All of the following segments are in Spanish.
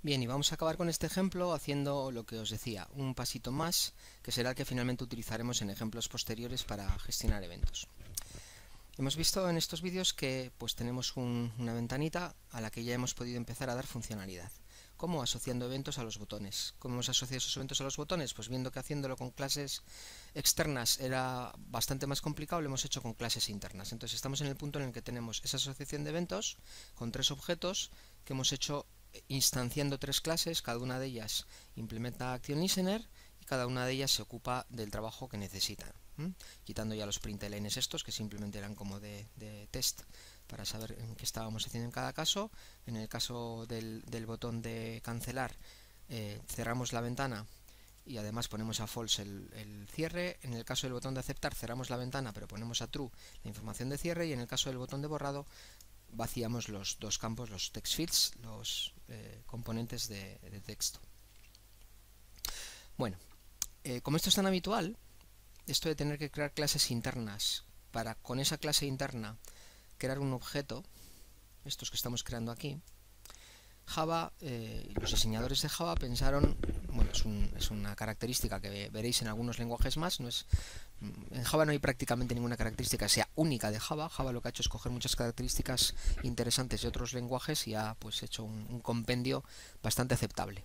Bien, y vamos a acabar con este ejemplo haciendo lo que os decía, un pasito más, que será el que finalmente utilizaremos en ejemplos posteriores para gestionar eventos. Hemos visto en estos vídeos que pues tenemos una ventanita a la que ya hemos podido empezar a dar funcionalidad. ¿Cómo? Asociando eventos a los botones. ¿Cómo hemos asociado esos eventos a los botones? Pues viendo que haciéndolo con clases externas era bastante más complicado, lo hemos hecho con clases internas. Entonces estamos en el punto en el que tenemos esa asociación de eventos con tres objetos que hemos hecho instanciando tres clases, cada una de ellas implementa Action Listener y cada una de ellas se ocupa del trabajo que necesita quitando ya los printlns estos que simplemente eran como de, test para saber qué estábamos haciendo en cada caso. En el caso del, botón de cancelar, eh, cerramos la ventana y además ponemos a false el, cierre. En el caso del botón de aceptar cerramos la ventana pero ponemos a true la información de cierre y en el caso del botón de borrado vaciamos los dos campos, los text fields, los, eh, componentes de, texto. Bueno, eh, como esto es tan habitual, esto de tener que crear clases internas para con esa clase interna crear un objeto, estos que estamos creando aquí, Java, y eh, los diseñadores de Java pensaron bueno, es, una característica que veréis en algunos lenguajes más. No es, en Java no hay prácticamente ninguna característica sea única de Java. Java lo que ha hecho es coger muchas características interesantes de otros lenguajes y ha pues, hecho un, compendio bastante aceptable.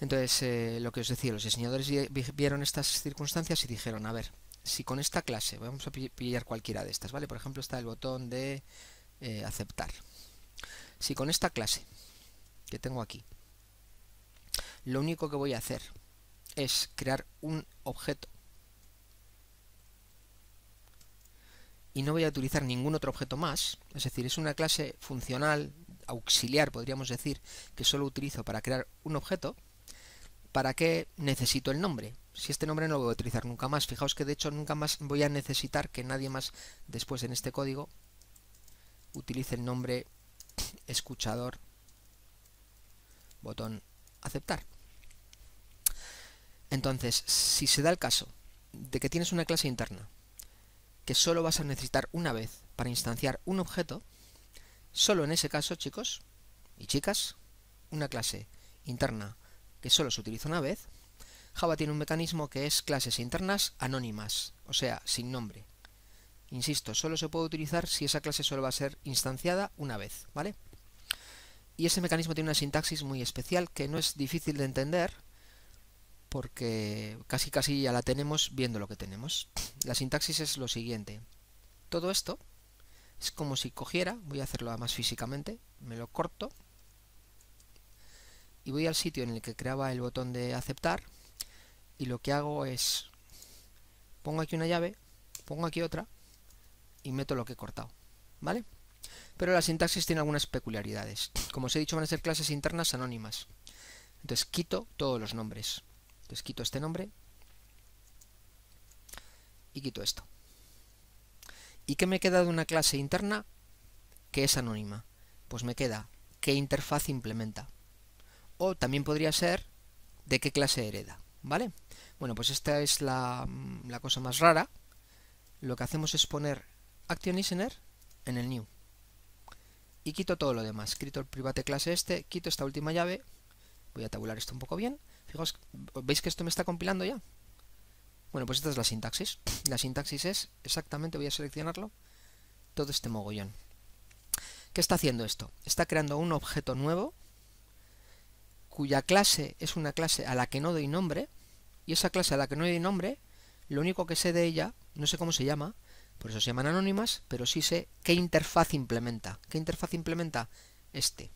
Entonces, eh, lo que os decía, los diseñadores vieron estas circunstancias y dijeron, a ver, si con esta clase, vamos a pillar cualquiera de estas, ¿vale? Por ejemplo, está el botón de eh, aceptar. Si con esta clase que tengo aquí, lo único que voy a hacer es crear un objeto y no voy a utilizar ningún otro objeto más, es decir, es una clase funcional, auxiliar podríamos decir, que solo utilizo para crear un objeto, ¿para qué necesito el nombre? Si este nombre no lo voy a utilizar nunca más, fijaos que de hecho nunca más voy a necesitar que nadie más después en este código utilice el nombre escuchador botón aceptar. Entonces, si se da el caso de que tienes una clase interna que solo vas a necesitar una vez para instanciar un objeto, solo en ese caso, chicos y chicas, una clase interna que solo se utiliza una vez, Java tiene un mecanismo que es clases internas anónimas, o sea, sin nombre. Insisto, solo se puede utilizar si esa clase solo va a ser instanciada una vez, ¿vale? Y ese mecanismo tiene una sintaxis muy especial que no es difícil de entender, porque casi casi ya la tenemos viendo lo que tenemos. La sintaxis es lo siguiente. Todo esto es como si cogiera, voy a hacerlo más físicamente, me lo corto y voy al sitio en el que creaba el botón de aceptar y lo que hago es pongo aquí una llave, pongo aquí otra y meto lo que he cortado, ¿vale? Pero la sintaxis tiene algunas peculiaridades. Como os he dicho, van a ser clases internas anónimas. Entonces quito todos los nombres. Entonces quito este nombre y quito esto. ¿Y qué me queda de una clase interna que es anónima? Pues me queda qué interfaz implementa. O también podría ser de qué clase hereda. ¿Vale? Bueno, pues esta es la, mm, cosa más rara. Lo que hacemos es poner ActionListener en el new. Y quito todo lo demás. Escrito el private clase este, quito esta última llave. Voy a tabular esto un poco bien. Fijaos, ¿veis que esto me está compilando ya? Bueno, pues esta es la sintaxis. La sintaxis es, exactamente, voy a seleccionarlo, todo este mogollón. ¿Qué está haciendo esto? Está creando un objeto nuevo, cuya clase es una clase a la que no doy nombre, y esa clase a la que no doy nombre, lo único que sé de ella, no sé cómo se llama, por eso se llaman anónimas, pero sí sé qué interfaz implementa. ¿Qué interfaz implementa? Este.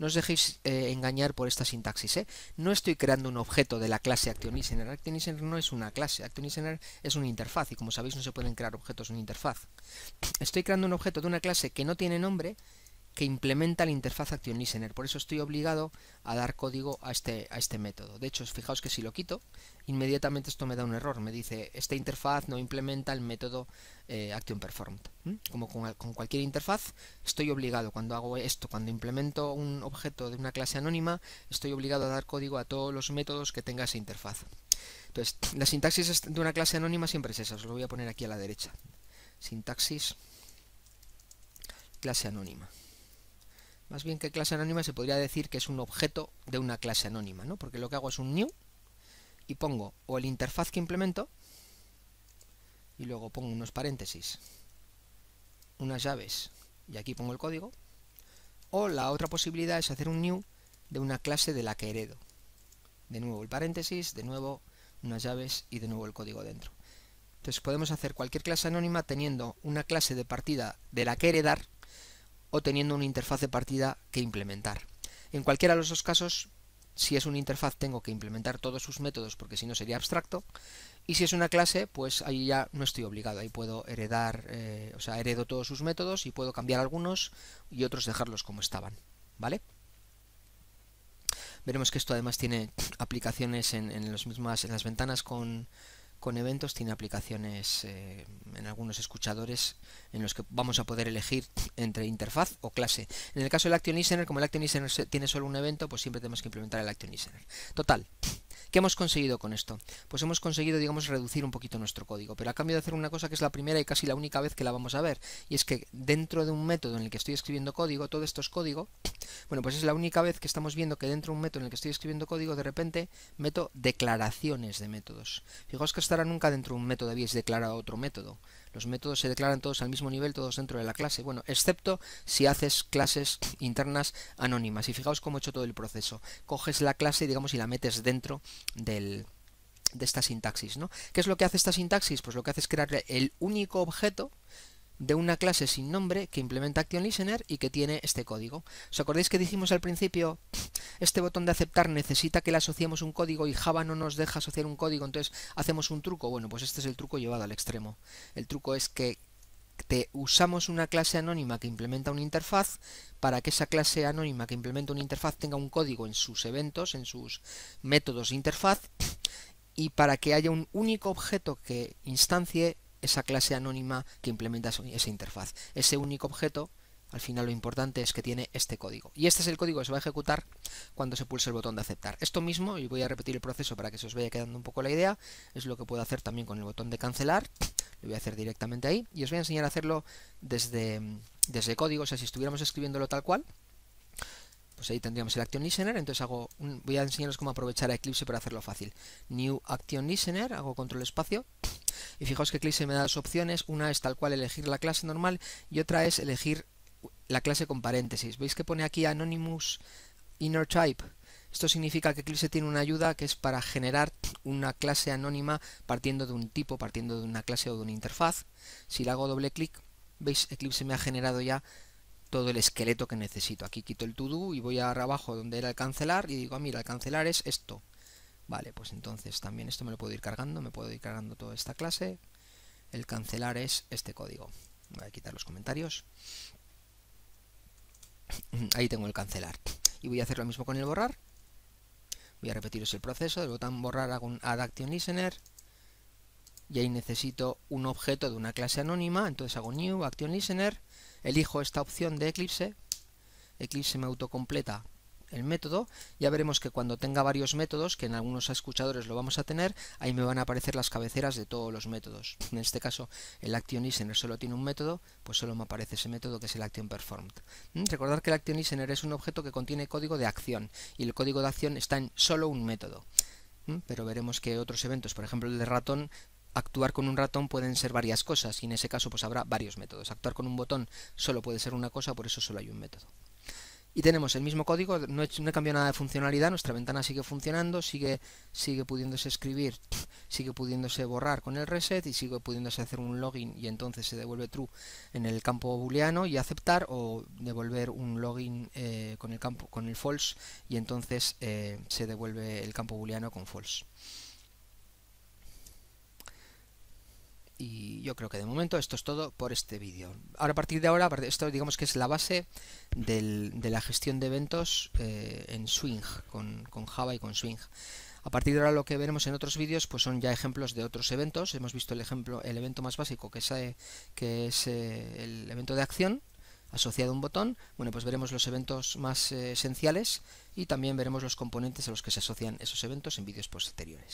No os dejéis eh, engañar por esta sintaxis. ¿eh? No estoy creando un objeto de la clase ActionListener. ActionListener no es una clase. ActionListener es una interfaz y como sabéis no se pueden crear objetos en una interfaz. Estoy creando un objeto de una clase que no tiene nombre que implementa la interfaz ActionListener Por eso estoy obligado a dar código a este, a este método. De hecho, fijaos que si lo quito, inmediatamente esto me da un error. Me dice, esta interfaz no implementa el método ActionPerformed eh, Action ¿Mm? Como con, con, cualquier interfaz, estoy obligado, cuando hago esto, cuando implemento un objeto de una clase anónima, estoy obligado a dar código a todos los métodos que tenga esa interfaz. Entonces, la sintaxis de una clase anónima siempre es esa. Os lo voy a poner aquí a la derecha. Sintaxis clase anónima. Más bien que clase anónima se podría decir que es un objeto de una clase anónima, ¿no? Porque lo que hago es un new y pongo o el interfaz que implemento y luego pongo unos paréntesis, unas llaves y aquí pongo el código. O la otra posibilidad es hacer un new de una clase de la que heredo. De nuevo el paréntesis, de nuevo unas llaves y de nuevo el código dentro. Entonces podemos hacer cualquier clase anónima teniendo una clase de partida de la que heredar o teniendo una interfaz de partida que implementar. En cualquiera de los dos casos, si es una interfaz tengo que implementar todos sus métodos porque si no sería abstracto y si es una clase pues ahí ya no estoy obligado, ahí puedo heredar, eh, o sea, heredo todos sus métodos y puedo cambiar algunos y otros dejarlos como estaban, ¿vale? Veremos que esto además tiene aplicaciones en, en, mismas, en las ventanas con, con eventos tiene aplicaciones eh, en algunos escuchadores en los que vamos a poder elegir entre interfaz o clase. En el caso del Action Listener, como el Action Listener tiene solo un evento, pues siempre tenemos que implementar el Action Listener. Total, ¿Qué hemos conseguido con esto? Pues hemos conseguido, digamos, reducir un poquito nuestro código, pero a cambio de hacer una cosa que es la primera y casi la única vez que la vamos a ver, y es que dentro de un método en el que estoy escribiendo código, todo esto es código, bueno, pues es la única vez que estamos viendo que dentro de un método en el que estoy escribiendo código, de repente meto declaraciones de métodos. Fijaos que estará nunca dentro de un método habéis declarado otro método. Los métodos se declaran todos al mismo nivel, todos dentro de la clase. Bueno, excepto si haces clases internas anónimas. Y fijaos cómo he hecho todo el proceso. Coges la clase, digamos, y la metes dentro de esta sintaxis, ¿no? ¿Qué es lo que hace esta sintaxis? Pues lo que hace es crearle el único objeto de una clase sin nombre que implementa ActionListener y que tiene este código. ¿Os acordáis que dijimos al principio este botón de aceptar necesita que le asociemos un código y Java no nos deja asociar un código, entonces hacemos un truco. Bueno, pues este es el truco llevado al extremo. El truco es que te usamos una clase anónima que implementa una interfaz para que esa clase anónima que implementa una interfaz tenga un código en sus eventos, en sus métodos de interfaz y para que haya un único objeto que instancie esa clase anónima que implementa esa interfaz. Ese único objeto al final lo importante es que tiene este código. Y este es el código que se va a ejecutar cuando se pulse el botón de aceptar. Esto mismo, y voy a repetir el proceso para que se os vaya quedando un poco la idea, es lo que puedo hacer también con el botón de cancelar. Lo voy a hacer directamente ahí y os voy a enseñar a hacerlo desde, desde código. O sea, si estuviéramos escribiéndolo tal cual, pues ahí tendríamos el Action Listener, entonces hago un, voy a enseñaros cómo aprovechar a Eclipse para hacerlo fácil. New Action Listener, hago control espacio, y fijaos que Eclipse me da dos opciones, una es tal cual elegir la clase normal y otra es elegir la clase con paréntesis. ¿Veis que pone aquí Anonymous Inner Type? Esto significa que Eclipse tiene una ayuda que es para generar una clase anónima partiendo de un tipo, partiendo de una clase o de una interfaz. Si le hago doble clic, veis, Eclipse me ha generado ya todo el esqueleto que necesito. Aquí quito el to y voy a abajo donde era el cancelar y digo, ah, mira, el cancelar es esto. Vale, pues entonces también esto me lo puedo ir cargando, me puedo ir cargando toda esta clase. El cancelar es este código. Voy a quitar los comentarios. Ahí tengo el cancelar. Y voy a hacer lo mismo con el borrar. Voy a repetiros el proceso del botón borrar hago un add action listener. Y ahí necesito un objeto de una clase anónima. Entonces hago new action listener. Elijo esta opción de Eclipse. Eclipse me autocompleta el método, ya veremos que cuando tenga varios métodos, que en algunos escuchadores lo vamos a tener, ahí me van a aparecer las cabeceras de todos los métodos. En este caso, el Action solo tiene un método, pues solo me aparece ese método que es el Action Performed. ¿Mm? Recordar que el Action es un objeto que contiene código de acción, y el código de acción está en solo un método. ¿Mm? Pero veremos que otros eventos, por ejemplo el de ratón, actuar con un ratón pueden ser varias cosas y en ese caso pues habrá varios métodos. Actuar con un botón solo puede ser una cosa, por eso solo hay un método y tenemos el mismo código, no he, cambiado nada de funcionalidad, nuestra ventana sigue funcionando, sigue, sigue pudiéndose escribir, sigue pudiéndose borrar con el reset y sigue pudiéndose hacer un login y entonces se devuelve true en el campo booleano y aceptar o devolver un login eh, con, el campo, con el false y entonces eh, se devuelve el campo booleano con false. y yo creo que de momento esto es todo por este vídeo. Ahora a partir de ahora, esto digamos que es la base de la gestión de eventos eh, en Swing, con, Java y con Swing. A partir de ahora lo que veremos en otros vídeos pues son ya ejemplos de otros eventos. Hemos visto el ejemplo, el evento más básico que es, eh, que es eh, el evento de acción asociado a un botón. Bueno, pues veremos los eventos más esenciales y también veremos los componentes a los que se asocian esos eventos en vídeos posteriores.